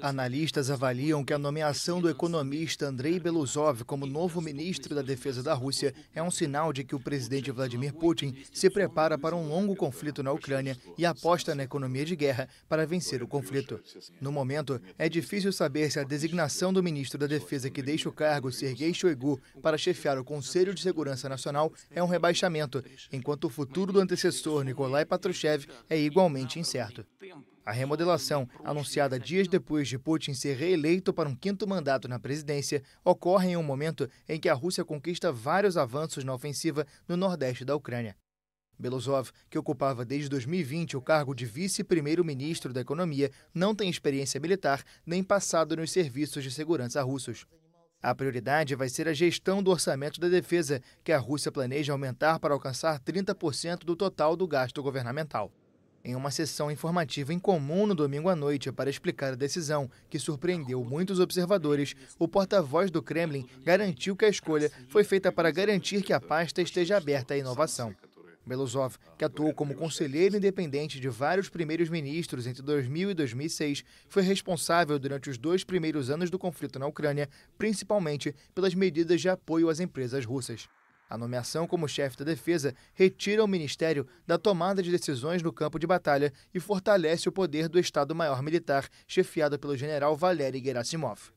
Analistas avaliam que a nomeação do economista Andrei Belousov como novo ministro da Defesa da Rússia é um sinal de que o presidente Vladimir Putin se prepara para um longo conflito na Ucrânia e aposta na economia de guerra para vencer o conflito. No momento, é difícil saber se a designação do ministro da Defesa que deixa o cargo, Sergei Shoigu, para chefiar o Conselho de Segurança Nacional é um rebaixamento, enquanto o futuro do antecessor, Nikolai Patrushev, é igualmente incerto. A remodelação, anunciada dias depois de Putin ser reeleito para um quinto mandato na presidência, ocorre em um momento em que a Rússia conquista vários avanços na ofensiva no nordeste da Ucrânia. Belozov, que ocupava desde 2020 o cargo de vice-primeiro-ministro da Economia, não tem experiência militar nem passado nos serviços de segurança russos. A prioridade vai ser a gestão do orçamento da defesa, que a Rússia planeja aumentar para alcançar 30% do total do gasto governamental em uma sessão informativa em comum no domingo à noite para explicar a decisão, que surpreendeu muitos observadores, o porta-voz do Kremlin garantiu que a escolha foi feita para garantir que a pasta esteja aberta à inovação. Belozov, que atuou como conselheiro independente de vários primeiros ministros entre 2000 e 2006, foi responsável durante os dois primeiros anos do conflito na Ucrânia, principalmente pelas medidas de apoio às empresas russas. A nomeação como chefe da defesa retira o ministério da tomada de decisões no campo de batalha e fortalece o poder do Estado-Maior Militar, chefiado pelo general Valery Gerasimov.